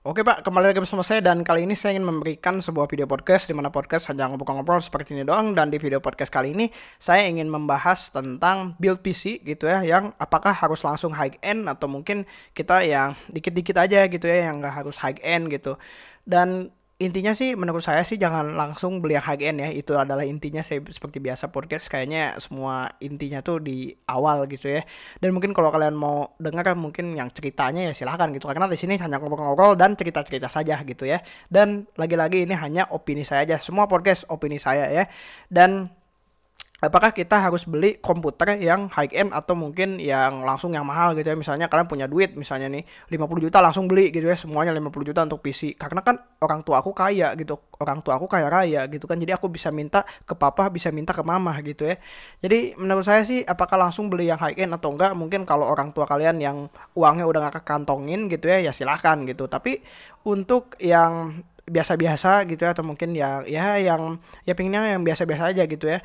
Oke Pak, kembali lagi bersama saya dan kali ini saya ingin memberikan sebuah video podcast di mana podcast hanya ngobrol-ngobrol seperti ini doang dan di video podcast kali ini saya ingin membahas tentang build PC gitu ya yang apakah harus langsung high end atau mungkin kita yang dikit-dikit aja gitu ya yang nggak harus high end gitu. Dan intinya sih menurut saya sih jangan langsung beli yang high end ya itu adalah intinya saya seperti biasa podcast kayaknya semua intinya tuh di awal gitu ya dan mungkin kalau kalian mau dengar kan, mungkin yang ceritanya ya silahkan gitu karena di sini hanya ngobrol-ngobrol dan cerita-cerita saja gitu ya dan lagi-lagi ini hanya opini saya aja semua podcast opini saya ya dan apakah kita harus beli komputer yang high end atau mungkin yang langsung yang mahal gitu ya misalnya kalian punya duit misalnya nih 50 juta langsung beli gitu ya semuanya 50 juta untuk PC karena kan orang tua aku kaya gitu orang tua aku kaya raya gitu kan jadi aku bisa minta ke papa bisa minta ke mama gitu ya jadi menurut saya sih apakah langsung beli yang high end atau enggak mungkin kalau orang tua kalian yang uangnya udah nggak kantongin gitu ya ya silahkan gitu tapi untuk yang biasa-biasa gitu ya atau mungkin yang ya yang ya pinginnya yang biasa-biasa aja gitu ya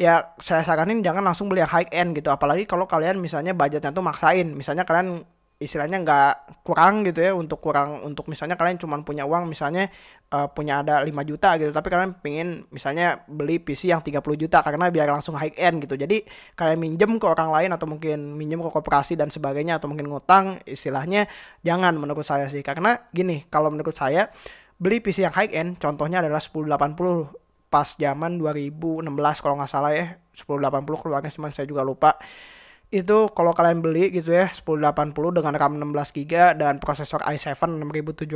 ya saya saranin jangan langsung beli yang high end gitu apalagi kalau kalian misalnya budgetnya tuh maksain misalnya kalian istilahnya nggak kurang gitu ya untuk kurang untuk misalnya kalian cuma punya uang misalnya uh, punya ada 5 juta gitu tapi kalian pengen misalnya beli PC yang 30 juta karena biar langsung high end gitu jadi kalian minjem ke orang lain atau mungkin minjem ke koperasi dan sebagainya atau mungkin ngutang istilahnya jangan menurut saya sih karena gini kalau menurut saya beli PC yang high end contohnya adalah 1080 pas zaman 2016 kalau nggak salah ya 1080 keluarnya cuman saya juga lupa itu kalau kalian beli gitu ya 1080 dengan RAM 16 GB dan prosesor i7 6700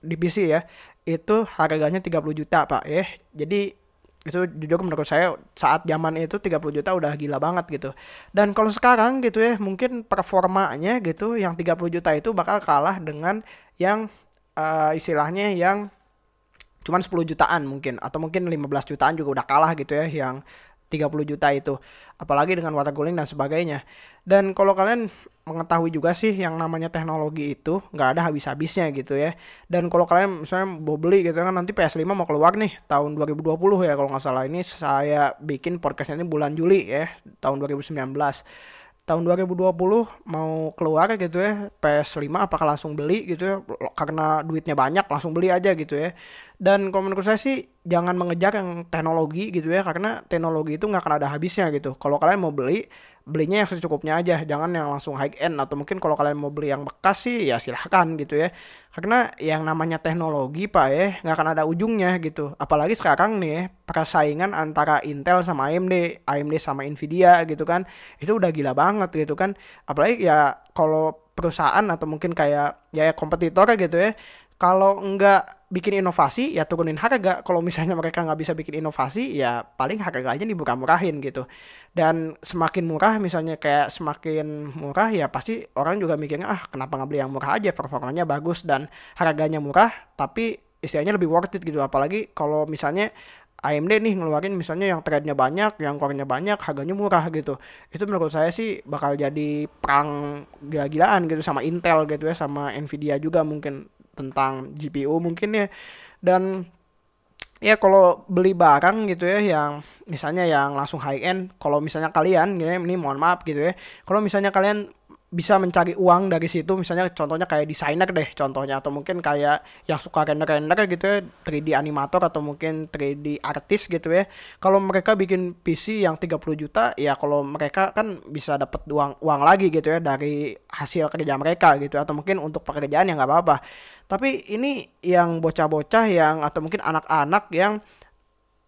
di PC ya itu harganya 30 juta Pak ya. Jadi itu jujur menurut saya saat zaman itu 30 juta udah gila banget gitu. Dan kalau sekarang gitu ya mungkin performanya gitu yang 30 juta itu bakal kalah dengan yang uh, istilahnya yang cuman 10 jutaan mungkin atau mungkin 15 jutaan juga udah kalah gitu ya yang 30 juta itu apalagi dengan water cooling dan sebagainya dan kalau kalian mengetahui juga sih yang namanya teknologi itu nggak ada habis-habisnya gitu ya dan kalau kalian misalnya mau beli gitu ya, kan nanti PS5 mau keluar nih tahun 2020 ya kalau nggak salah ini saya bikin podcastnya ini bulan Juli ya tahun 2019 tahun 2020 mau keluar gitu ya PS5 apakah langsung beli gitu ya karena duitnya banyak langsung beli aja gitu ya dan kalau menurut saya sih jangan mengejar yang teknologi gitu ya karena teknologi itu nggak akan ada habisnya gitu kalau kalian mau beli belinya yang secukupnya aja jangan yang langsung high end atau mungkin kalau kalian mau beli yang bekas sih ya silahkan gitu ya karena yang namanya teknologi pak ya nggak akan ada ujungnya gitu apalagi sekarang nih ya, persaingan antara Intel sama AMD AMD sama Nvidia gitu kan itu udah gila banget gitu kan apalagi ya kalau perusahaan atau mungkin kayak ya, ya kompetitor gitu ya kalau nggak bikin inovasi ya turunin harga kalau misalnya mereka nggak bisa bikin inovasi ya paling harganya dibuka murahin gitu dan semakin murah misalnya kayak semakin murah ya pasti orang juga mikirnya ah kenapa nggak beli yang murah aja performanya bagus dan harganya murah tapi istilahnya lebih worth it gitu apalagi kalau misalnya AMD nih ngeluarin misalnya yang trade-nya banyak, yang core-nya banyak, harganya murah gitu. Itu menurut saya sih bakal jadi perang gila-gilaan gitu sama Intel gitu ya, sama Nvidia juga mungkin tentang GPU mungkin ya dan ya kalau beli barang gitu ya yang misalnya yang langsung high end kalau misalnya kalian gitu ya, ini mohon maaf gitu ya kalau misalnya kalian bisa mencari uang dari situ misalnya contohnya kayak desainer deh contohnya atau mungkin kayak yang suka render-render gitu ya 3D animator atau mungkin 3D artis gitu ya kalau mereka bikin PC yang 30 juta ya kalau mereka kan bisa dapat uang uang lagi gitu ya dari hasil kerja mereka gitu atau mungkin untuk pekerjaan yang nggak apa-apa tapi ini yang bocah-bocah yang atau mungkin anak-anak yang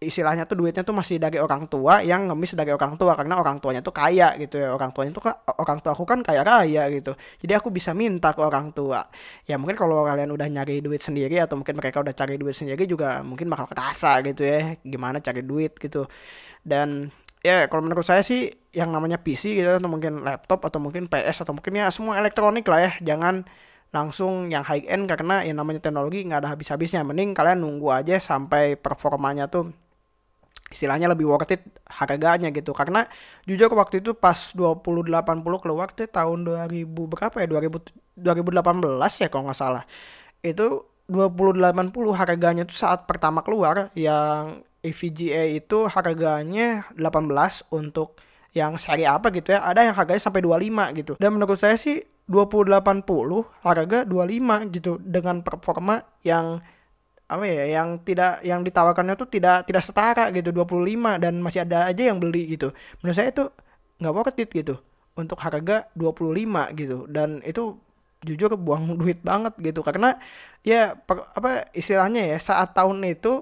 istilahnya tuh duitnya tuh masih dari orang tua yang ngemis dari orang tua karena orang tuanya tuh kaya gitu ya orang tuanya tuh kan orang tua aku kan kaya raya gitu jadi aku bisa minta ke orang tua ya mungkin kalau kalian udah nyari duit sendiri atau mungkin mereka udah cari duit sendiri juga mungkin bakal kerasa gitu ya gimana cari duit gitu dan ya kalau menurut saya sih yang namanya PC gitu atau mungkin laptop atau mungkin PS atau mungkin ya semua elektronik lah ya jangan langsung yang high end karena yang namanya teknologi nggak ada habis-habisnya mending kalian nunggu aja sampai performanya tuh istilahnya lebih worth it harganya gitu karena jujur waktu itu pas 2080 keluar tuh tahun 2000 berapa ya 2000 2018 ya kalau nggak salah itu 2080 harganya tuh saat pertama keluar yang EVGA itu harganya 18 untuk yang seri apa gitu ya ada yang harganya sampai 25 gitu dan menurut saya sih 2080 harga 25 gitu dengan performa yang apa ya yang tidak yang ditawarkannya tuh tidak tidak setara gitu 25 dan masih ada aja yang beli gitu menurut saya itu nggak worth it gitu untuk harga 25 gitu dan itu jujur buang duit banget gitu karena ya per, apa istilahnya ya saat tahun itu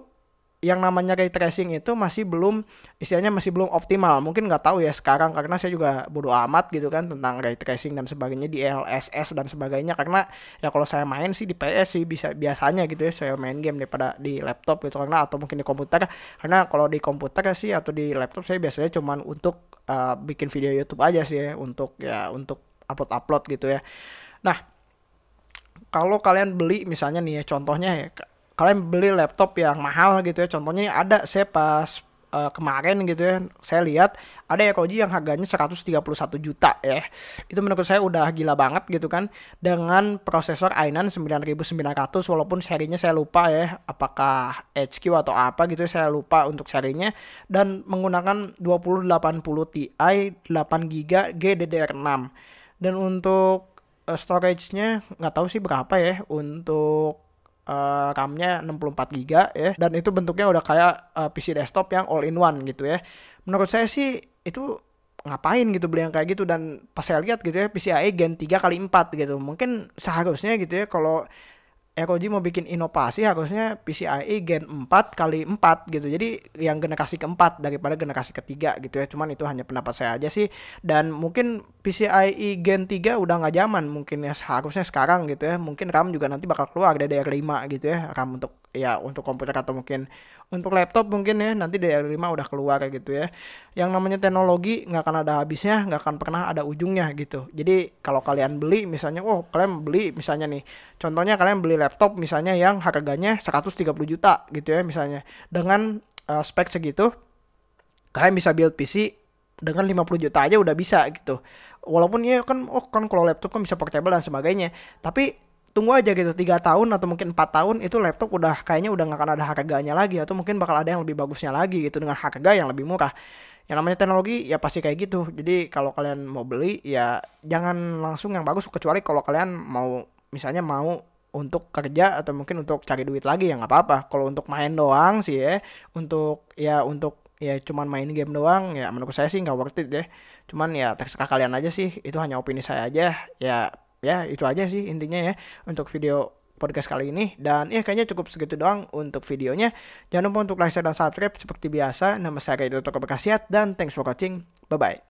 yang namanya ray tracing itu masih belum istilahnya masih belum optimal mungkin nggak tahu ya sekarang karena saya juga bodo amat gitu kan tentang ray tracing dan sebagainya di LSS dan sebagainya karena ya kalau saya main sih di PS sih bisa biasanya gitu ya saya main game daripada di laptop gitu karena atau mungkin di komputer karena kalau di komputer sih atau di laptop saya biasanya cuman untuk uh, bikin video YouTube aja sih ya untuk ya untuk upload-upload gitu ya nah kalau kalian beli misalnya nih ya contohnya ya kalian beli laptop yang mahal gitu ya contohnya ini ada saya pas uh, kemarin gitu ya saya lihat ada ya yang harganya 131 juta ya itu menurut saya udah gila banget gitu kan dengan prosesor i9 9900 walaupun serinya saya lupa ya apakah HQ atau apa gitu ya, saya lupa untuk serinya dan menggunakan 2080 Ti 8 GB GDDR6 dan untuk eh, storage-nya nggak tahu sih berapa ya untuk uh, RAM-nya 64 GB ya dan itu bentuknya udah kayak uh, eh, PC desktop yang all in one gitu ya. Menurut saya sih itu ngapain gitu beli yang kayak gitu dan pas saya lihat gitu ya PCIe Gen 3 kali 4 gitu. Mungkin seharusnya gitu ya kalau Ekoji eh, mau bikin inovasi harusnya PCIe Gen 4 kali 4 gitu. Jadi yang generasi keempat daripada generasi ketiga gitu ya. Cuman itu hanya pendapat saya aja sih. Dan mungkin PCIe Gen 3 udah nggak zaman mungkin ya harusnya sekarang gitu ya. Mungkin RAM juga nanti bakal keluar dari R5 gitu ya. RAM untuk ya untuk komputer atau mungkin untuk laptop mungkin ya nanti dari 5 udah keluar kayak gitu ya yang namanya teknologi nggak akan ada habisnya nggak akan pernah ada ujungnya gitu jadi kalau kalian beli misalnya oh kalian beli misalnya nih contohnya kalian beli laptop misalnya yang harganya 130 juta gitu ya misalnya dengan uh, spek segitu kalian bisa build PC dengan 50 juta aja udah bisa gitu. Walaupun ya kan oh kan kalau laptop kan bisa portable dan sebagainya, tapi tunggu aja gitu tiga tahun atau mungkin empat tahun itu laptop udah kayaknya udah nggak akan ada harganya lagi atau mungkin bakal ada yang lebih bagusnya lagi gitu dengan harga yang lebih murah yang namanya teknologi ya pasti kayak gitu jadi kalau kalian mau beli ya jangan langsung yang bagus kecuali kalau kalian mau misalnya mau untuk kerja atau mungkin untuk cari duit lagi ya nggak apa-apa kalau untuk main doang sih ya untuk ya untuk ya cuman main game doang ya menurut saya sih nggak worth it deh cuman ya terserah kalian aja sih itu hanya opini saya aja ya ya itu aja sih intinya ya untuk video podcast kali ini dan ya kayaknya cukup segitu doang untuk videonya jangan lupa untuk like share dan subscribe seperti biasa nama saya Ridho Toko Bekasiat dan thanks for watching bye bye